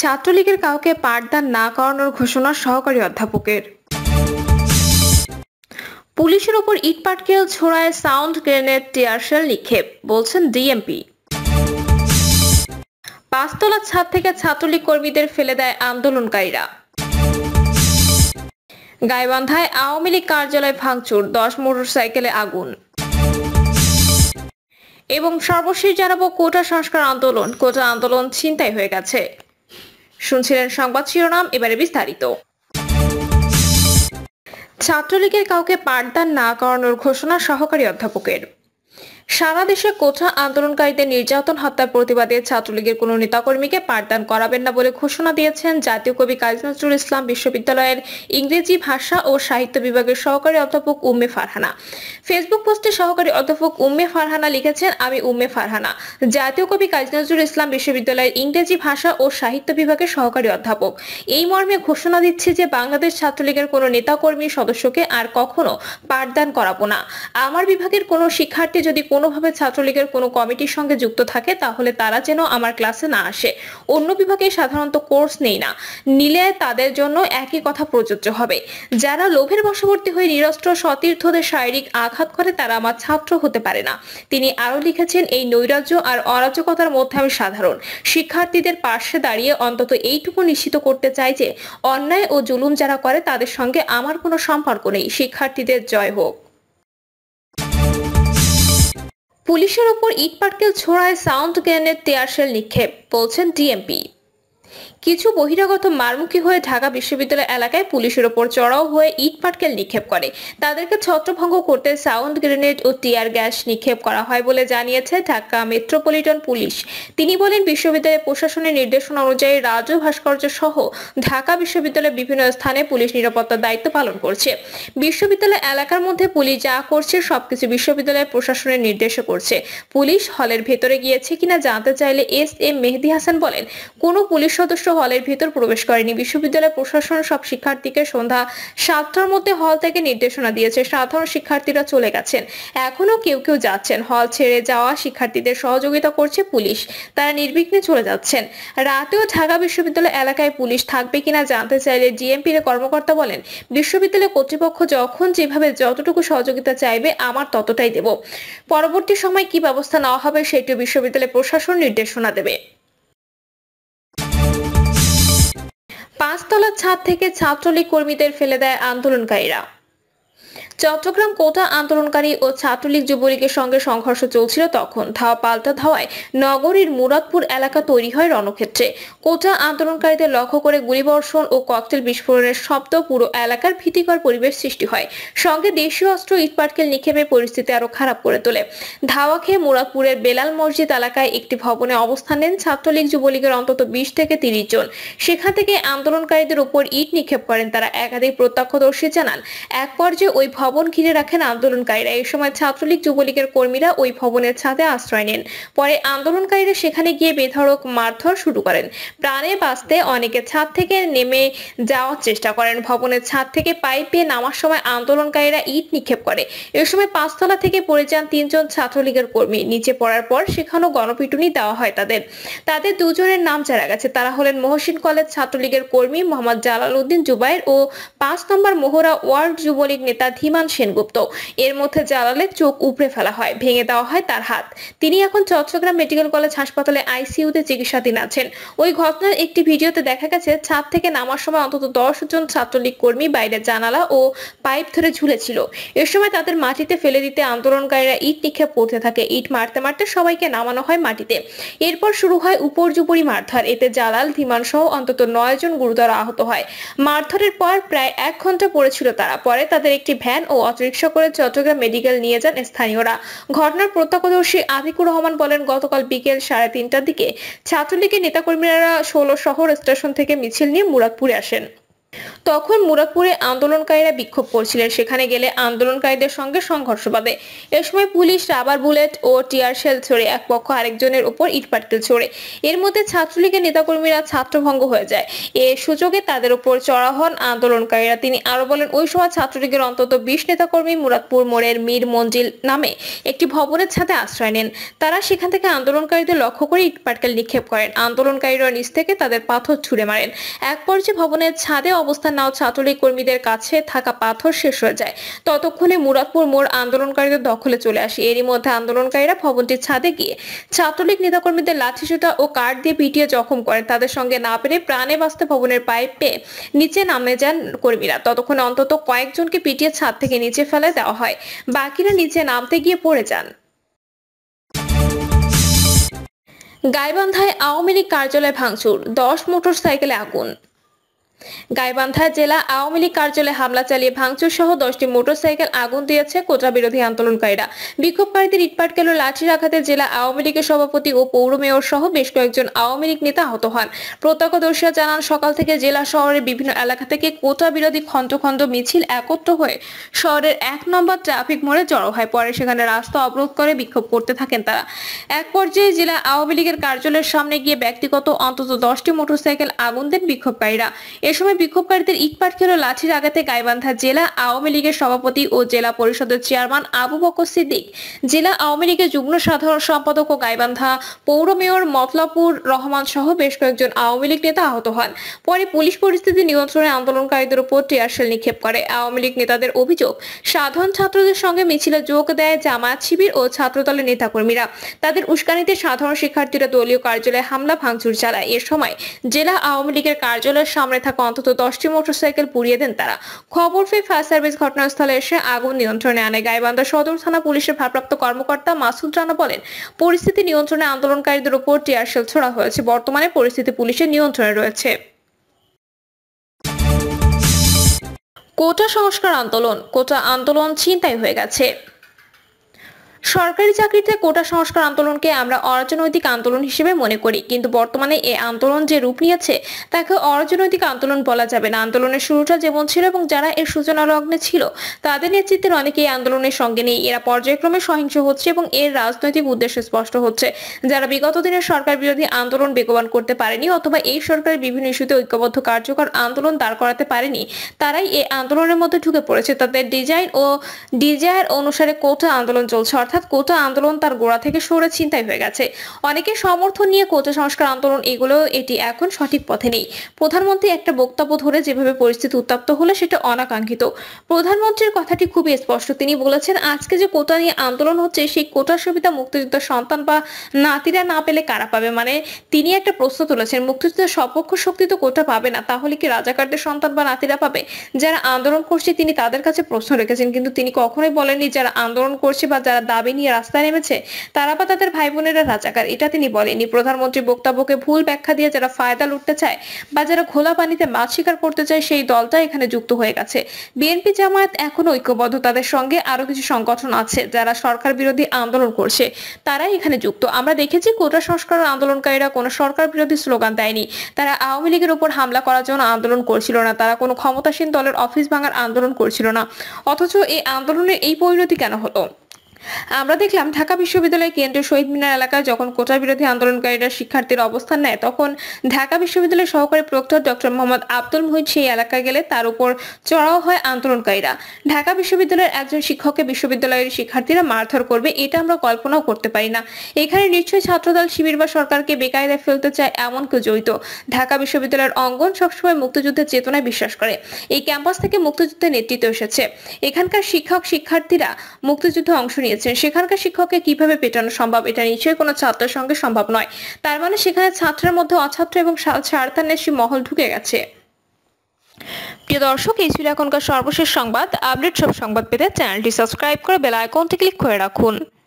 ছাত্রলীগের কাউকে পাঠদান না করানোর ঘোষণা সহকারী অধ্যাপকের পুলিশের ওপর ইটপাটকেল ছোড়ায় সাউন্ড গ্রেনেড টিয়ারশেল নিক্ষেপ বলছেন ডিএমপি পাঁচতলার ছাদ থেকে ছাত্রলীগ কর্মীদের ফেলে দেয় আন্দোলনকারীরা গাইবান্ধায় আওয়ামী লীগ কার্যালয় ভাঙচুর দশ মোটরসাইকেলে আগুন এবং সর্বশেষ জানাবো কোটা সংস্কার আন্দোলন কোটা আন্দোলন ছিনতাই হয়ে গেছে শুনছিলেন সংবাদ শিরোনাম এবারে বিস্তারিত ছাত্রলীগের কাউকে পাঠদান না করানোর ঘোষণা সহকারী অধ্যাপকের সারা দেশে কোঠা আন্দোলনকারীদের নির্যাতন হত্যার প্রতিবাদে ছাত্রলীগের কোনো নেতাকর্মীকে পাঠদান করাবেন না বলে ঘোষণা দিয়েছেন জাতীয় কবি কাজী নজরুল ইসলাম বিশ্ববিদ্যালয়ের ইংরেজি ভাষা ও সাহিত্য বিভাগের সহকারী অধ্যাপক উম্মে ফারহানা ফেসবুক পোস্টে সহকারী অধ্যাপক উম্মে ফারহানা লিখেছেন আমি উম্মে ফারহানা জাতীয় কবি কাজী নজরুল ইসলাম বিশ্ববিদ্যালয়ের ইংরেজি ভাষা ও সাহিত্য বিভাগের সহকারী অধ্যাপক এই মর্মে ঘোষণা দিচ্ছে যে বাংলাদেশ ছাত্রলীগের কোনো নেতাকর্মী সদস্যকে আর কখনো পাঠদান করাবো না আমার বিভাগের কোনো শিক্ষার্থী যদি কোনোভাবে ছাত্রলীগের কোনো কমিটির সঙ্গে যুক্ত থাকে তাহলে তারা যেন আমার ক্লাসে না আসে অন্য বিভাগে সাধারণত কোর্স নেই না নিলে তাদের জন্য একই কথা প্রযোজ্য হবে যারা লোভের বশবর্তী হয়ে নিরস্ত্র সতীর্থদের শারীরিক আঘাত করে তারা আমার ছাত্র হতে পারে না তিনি আরও লিখেছেন এই নৈরাজ্য আর অরাজকতার মধ্যে আমি সাধারণ শিক্ষার্থীদের পাশে দাঁড়িয়ে অন্তত এইটুকু নিশ্চিত করতে চাই যে অন্যায় ও জুলুম যারা করে তাদের সঙ্গে আমার কোনো সম্পর্ক নেই শিক্ষার্থীদের জয় হোক পুলিশের ওপর পাটকেল ছোড়ায় সাউন্ড গ্রেনেড তেয়ারশেল নিক্ষেপ বলছেন ডিএমপি কিছু বহিরাগত মারমুখী হয়ে ঢাকা বিশ্ববিদ্যালয় এলাকায় পুলিশের ওপর চড়াও হয়ে ইট পাটকেল নিক্ষেপ করে তাদেরকে ছত্রভঙ্গ করতে সাউন্ড গ্রেনেড ও টিয়ার গ্যাস নিক্ষেপ করা হয় বলে জানিয়েছে ঢাকা মেট্রোপলিটন পুলিশ তিনি বলেন বিশ্ববিদ্যালয় প্রশাসনের নির্দেশনা অনুযায়ী রাজু ভাস্কর্য সহ ঢাকা বিশ্ববিদ্যালয়ের বিভিন্ন স্থানে পুলিশ নিরাপত্তার দায়িত্ব পালন করছে বিশ্ববিদ্যালয় এলাকার মধ্যে পুলিশ যা করছে সবকিছু বিশ্ববিদ্যালয়ের প্রশাসনের নির্দেশে করছে পুলিশ হলের ভেতরে গিয়েছে কিনা জানতে চাইলে এস এম মেহেদি হাসান বলেন কোনো পুলিশ সদস্য হলের ভেতর প্রবেশ করেনি বিশ্ববিদ্যালয় প্রশাসন সব শিক্ষার্থীকে সন্ধ্যা সাতটার মধ্যে হল থেকে নির্দেশনা দিয়েছে সাধারণ শিক্ষার্থীরা চলে গেছেন এখনো কেউ কেউ যাচ্ছেন হল ছেড়ে যাওয়া শিক্ষার্থীদের সহযোগিতা করছে পুলিশ তারা নির্বিঘ্নে চলে যাচ্ছেন রাতেও ঢাকা বিশ্ববিদ্যালয় এলাকায় পুলিশ থাকবে কিনা জানতে চাইলে জিএমপির কর্মকর্তা বলেন বিশ্ববিদ্যালয় কর্তৃপক্ষ যখন যেভাবে যতটুকু সহযোগিতা চাইবে আমার ততটাই দেব পরবর্তী সময় কি ব্যবস্থা নেওয়া হবে সেটিও বিশ্ববিদ্যালয় প্রশাসন নির্দেশনা দেবে পাঁচতলা ছাদ থেকে ছাত্রলীগ কর্মীদের ফেলে দেয় আন্দোলনকারীরা চট্টগ্রাম কোটা আন্দোলনকারী ও ছাত্রলীগ যুবলীগের সঙ্গে সংঘর্ষ চলছিল তখন ধাওয়া পাল্টা ধাওয়ায় নগরীর মুরাদপুর এলাকা তৈরি হয় রণক্ষেত্রে কোটা আন্দোলনকারীদের লক্ষ্য করে গুলিবর্ষণ ও ককটেল বিস্ফোরণের শব্দ পুরো এলাকার ভীতিকর পরিবেশ সৃষ্টি হয় সঙ্গে দেশীয় অস্ত্র ইটপাটকেল নিক্ষেপে পরিস্থিতি আরো খারাপ করে তোলে ধাওয়া খেয়ে মুরাদপুরের বেলাল মসজিদ এলাকায় একটি ভবনে অবস্থান নেন ছাত্রলীগ যুবলীগের অন্তত বিশ থেকে তিরিশ জন সেখান থেকে আন্দোলনকারীদের উপর ইট নিক্ষেপ করেন তারা একাধিক প্রত্যক্ষদর্শী জানান এক পর্যায়ে ওই ভবন ঘিরে রাখেন আন্দোলনকারীরা এই সময় ছাত্রলীগ যুবলীগের কর্মীরা ওই ভবনের ছাদে আশ্রয় নেন পরে আন্দোলনকারীরা সেখানে গিয়ে বেধড়ক মারধর শুরু করেন প্রাণে বাঁচতে অনেকে ছাদ থেকে নেমে যাওয়ার চেষ্টা করেন ভবনের ছাদ থেকে পাইপে নামার সময় আন্দোলনকারীরা ইট নিক্ষেপ করে এ সময় পাঁচতলা থেকে পড়ে যান তিনজন ছাত্রলীগের কর্মী নিচে পড়ার পর সেখানেও গণপিটুনি দেওয়া হয় তাদের তাদের দুজনের নাম জানা গেছে তারা হলেন মহসিন কলেজ ছাত্রলীগের কর্মী মোহাম্মদ জালাল উদ্দিন জুবাইর ও পাঁচ নম্বর মোহরা ওয়ার্ড যুবলীগ নেতা ধীমা বিমান সেনগুপ্ত এর মধ্যে জালালে চোখ উপড়ে ফেলা হয় ভেঙে দেওয়া হয় তার হাত তিনি এখন চট্টগ্রাম মেডিকেল কলেজ হাসপাতালে আইসিইউতে চিকিৎসাধীন আছেন ওই ঘটনার একটি ভিডিওতে দেখা গেছে ছাদ থেকে নামার সময় অন্তত দশ জন ছাত্রলীগ কর্মী বাইরে জানালা ও পাইপ ধরে ঝুলেছিল এ সময় তাদের মাটিতে ফেলে দিতে আন্দোলনকারীরা ইট নিক্ষেপ করতে থাকে ইট মারতে মারতে সবাইকে নামানো হয় মাটিতে এরপর শুরু হয় উপর্যুপরি মারধর এতে জালাল ধীমান সহ অন্তত নয় জন গুরুতর আহত হয় মারধরের পর প্রায় এক ঘন্টা পড়েছিল তারা পরে তাদের একটি ভ্যান ও অটোরিকশা করে চট্টগ্রাম মেডিকেল নিয়ে যান স্থানীয়রা ঘটনার প্রত্যক্ষদর্শী আবিকুর রহমান বলেন গতকাল বিকেল সাড়ে তিনটার দিকে ছাত্রলীগের নেতাকর্মীরা ষোলো শহর স্টেশন থেকে মিছিল নিয়ে মুরাদপুরে আসেন তখন মুরাদপুরে আন্দোলনকারীরা বিক্ষোভ করছিলেন সেখানে গেলে আন্দোলনকারীদের সঙ্গে সংঘর্ষ পাবে এ সময় পুলিশ রাবার বুলেট ও টিয়ার শেল ছড়ে এক পক্ষ আরেকজনের ওপর ইটপাটকেল ছড়ে এর মধ্যে ছাত্রলীগের নেতাকর্মীরা ছাত্রভঙ্গ হয়ে যায় এ সুযোগে তাদের ওপর চড়া হন আন্দোলনকারীরা তিনি আরো বলেন ওই সময় ছাত্রলীগের অন্তত বিশ নেতাকর্মী মুরাদপুর মোড়ের মীর মঞ্জিল নামে একটি ভবনের ছাদে আশ্রয় নেন তারা সেখান থেকে আন্দোলনকারীদের লক্ষ্য করে ইটপাটকেল নিক্ষেপ করেন আন্দোলনকারীরা নিচ থেকে তাদের পাথর ছুড়ে মারেন এক পর্যায়ে ভবনের ছাদে অবস্থান নাও ছাত্রলীগ কর্মীদের কাছে থাকা পাথর শেষ হয়ে যায় ততক্ষণে মুরাদপুর মোড় আন্দোলনকারীদের দখলে চলে আসে এরই মধ্যে আন্দোলনকারীরা ভবনটির ছাদে গিয়ে ছাত্রলীগ নেতাকর্মীদের লাঠিসুতা ও কাঠ দিয়ে পিটিয়ে জখম করেন তাদের সঙ্গে না পেরে প্রাণে বাঁচতে ভবনের পাইপে নিচে নামে যান কর্মীরা ততক্ষণে অন্তত কয়েকজনকে পিটিয়ে ছাদ থেকে নিচে ফেলে দেওয়া হয় বাকিরা নিচে নামতে গিয়ে পড়ে যান গাইবান্ধায় আওয়ামী লীগ কার্যালয় ভাঙচুর দশ মোটরসাইকেলে আগুন গাইবান্ধা জেলা আওয়ামী লীগ কার্যালয়ে হামলা চালিয়ে ভাঙচুর সহ দশটি মোটরসাইকেল আগুন দিয়েছে কোটা বিরোধী আন্দোলনকারীরা বিক্ষোভকারীদের ইটপাটকেল ও লাঠির আঘাতে জেলা আওয়ামী লীগের সভাপতি ও পৌর মেয়র সহ বেশ কয়েকজন আওয়ামী লীগ নেতা আহত হন প্রত্যক্ষদর্শীরা জানান সকাল থেকে জেলা শহরের বিভিন্ন এলাকা থেকে কোটা বিরোধী খণ্ড খণ্ড মিছিল একত্র হয়ে শহরের এক নম্বর ট্রাফিক মোড়ে জড়ো হয় পরে সেখানে রাস্তা অবরোধ করে বিক্ষোভ করতে থাকেন তারা এক পর্যায়ে জেলা আওয়ামী লীগের কার্যালয়ের সামনে গিয়ে ব্যক্তিগত অন্তত দশটি মোটরসাইকেল আগুন দেন বিক্ষোভকারীরা এ সময় বিক্ষোভকারীদের খেল লাঠির আঘাতে গাইবান্ধা জেলা আওয়ামী লীগের সভাপতি ও জেলা পরিষদের চেয়ারম্যান আবু বকর সিদ্দিক জেলা আওয়ামী লীগের যুগ্ম সাধারণ সম্পাদক ও গাইবান্ধা পৌর মেয়র মতলাপুর রহমান সহ বেশ কয়েকজন আওয়ামী লীগ নেতা আহত হন পরে পুলিশ পরিস্থিতি নিয়ন্ত্রণে আন্দোলনকারীদের উপর টিয়ারশেল নিক্ষেপ করে আওয়ামী লীগ নেতাদের অভিযোগ সাধারণ ছাত্রদের সঙ্গে মিছিলে যোগ দেয় জামায়াত শিবির ও ছাত্রদলের নেতাকর্মীরা তাদের উস্কানিতে সাধারণ শিক্ষার্থীরা দলীয় কার্যালয়ে হামলা ভাঙচুর চালায় এ সময় জেলা আওয়ামী লীগের কার্যালয়ের সামনে থাকা অন্তত দশটি মোটরসাইকেল পুড়িয়ে দেন তারা খবর পেয়ে ফায়ার সার্ভিস ঘটনাস্থলে এসে আগুন নিয়ন্ত্রণে আনে গাইবান্ধা সদর থানা পুলিশের ভারপ্রাপ্ত কর্মকর্তা মাসুদ রানা বলেন পরিস্থিতি নিয়ন্ত্রণে আন্দোলনকারীদের উপর টিয়ারশেল ছড়া হয়েছে বর্তমানে পরিস্থিতি পুলিশের নিয়ন্ত্রণে রয়েছে কোটা সংস্কার আন্দোলন কোটা আন্দোলন চিন্তাই হয়ে গেছে সরকারি চাকরিতে কোটা সংস্কার আন্দোলনকে আমরা অরাজনৈতিক আন্দোলন হিসেবে মনে করি কিন্তু বর্তমানে এ আন্দোলন যে রূপ নিয়েছে তাকে অরাজনৈতিক আন্দোলন বলা যাবে না আন্দোলনের শুরুটা যেমন ছিল এবং যারা এর সূচনা লগ্নে ছিল তাদের নেতৃত্বের অনেকে এই আন্দোলনের সঙ্গে নেই এরা পর্যায়ক্রমে সহিংস হচ্ছে এবং এর রাজনৈতিক উদ্দেশ্য স্পষ্ট হচ্ছে যারা বিগত দিনের সরকার বিরোধী আন্দোলন বেগবান করতে পারেনি অথবা এই সরকারের বিভিন্ন ইস্যুতে ঐক্যবদ্ধ কার্যকর আন্দোলন দাঁড় করাতে পারেনি তারাই এই আন্দোলনের মধ্যে ঢুকে পড়েছে তাদের ডিজাইন ও ডিজায়ার অনুসারে কোটা আন্দোলন চলছে অর্থাৎ কোটা আন্দোলন তার গোড়া থেকে সরে চিন্তায় হয়ে গেছে অনেকে সমর্থন নিয়ে কোটা সংস্কার আন্দোলন এগুলো এটি এখন সঠিক পথে নেই প্রধানমন্ত্রী একটা বক্তব্য ধরে যেভাবে পরিস্থিতি উত্তপ্ত হলো সেটা অনাকাঙ্ক্ষিত প্রধানমন্ত্রীর কথাটি খুবই স্পষ্ট তিনি বলেছেন আজকে যে কোটা নিয়ে আন্দোলন হচ্ছে সেই কোটার সুবিধা মুক্তিযুদ্ধের সন্তান বা নাতিরা না পেলে কারা পাবে মানে তিনি একটা প্রশ্ন তুলেছেন মুক্তিযুদ্ধের সপক্ষ শক্তি তো কোটা পাবে না তাহলে কি রাজাকারদের সন্তান বা নাতিরা পাবে যারা আন্দোলন করছে তিনি তাদের কাছে প্রশ্ন রেখেছেন কিন্তু তিনি কখনোই বলেননি যারা আন্দোলন করছে বা যারা দাবি নিয়ে রাস্তায় নেমেছে তারা বা তাদের ভাই বোনেরা রাজাকার এটা তিনি বলেনি প্রধানমন্ত্রী বক্তব্যকে ভুল ব্যাখ্যা দিয়ে যারা ফায়দা লুটতে চায় বা যারা খোলা পানিতে মাছ শিকার করতে চায় সেই দলটা এখানে যুক্ত হয়ে গেছে বিএনপি জামায়াত এখন ঐক্যবদ্ধ তাদের সঙ্গে আরো কিছু সংগঠন আছে যারা সরকার বিরোধী আন্দোলন করছে তারাই এখানে যুক্ত আমরা দেখেছি কোটা সংস্কার আন্দোলনকারীরা কোনো সরকার বিরোধী স্লোগান দেয়নি তারা আওয়ামী লীগের উপর হামলা করার জন্য আন্দোলন করছিল না তারা কোনো ক্ষমতাসীন দলের অফিস ভাঙার আন্দোলন করছিল না অথচ এই আন্দোলনের এই পরিণতি কেন হলো আমরা দেখলাম ঢাকা বিশ্ববিদ্যালয় কেন্দ্রীয় শহীদ মিনার এলাকায় যখন কোটা বিরোধী আন্দোলনকারীরা শিক্ষার্থীর অবস্থান নেয় তখন ঢাকা বিশ্ববিদ্যালয়ের সহকারী প্রক্টর ডক্টর মোহাম্মদ আব্দুল মুহিত সেই এলাকায় গেলে তার উপর চড়াও হয় আন্দোলনকারীরা ঢাকা বিশ্ববিদ্যালয়ের একজন শিক্ষককে বিশ্ববিদ্যালয়ের শিক্ষার্থীরা মারধর করবে এটা আমরা কল্পনাও করতে পারি না এখানে নিশ্চয়ই ছাত্রদল শিবির বা সরকারকে বেকায়দায় ফেলতে চায় এমন কেউ জড়িত ঢাকা বিশ্ববিদ্যালয়ের অঙ্গন সবসময় মুক্তিযুদ্ধের চেতনায় বিশ্বাস করে এই ক্যাম্পাস থেকে মুক্তিযুদ্ধের নেতৃত্ব এসেছে এখানকার শিক্ষক শিক্ষার্থীরা মুক্তিযুদ্ধে অংশ নিয়েছে দিয়েছেন সেখানকার শিক্ষককে কিভাবে পেটানো সম্ভব এটা নিশ্চয়ই কোনো ছাত্রের সঙ্গে সম্ভব নয় তার মানে সেখানে ছাত্রের মধ্যে অছাত্র এবং স্বার্থান্বেষী মহল ঢুকে গেছে প্রিয় দর্শক এই ছিল এখনকার সর্বশেষ সংবাদ আপডেট সব সংবাদ পেতে চ্যানেলটি সাবস্ক্রাইব করে বেল আইকনটি ক্লিক করে রাখুন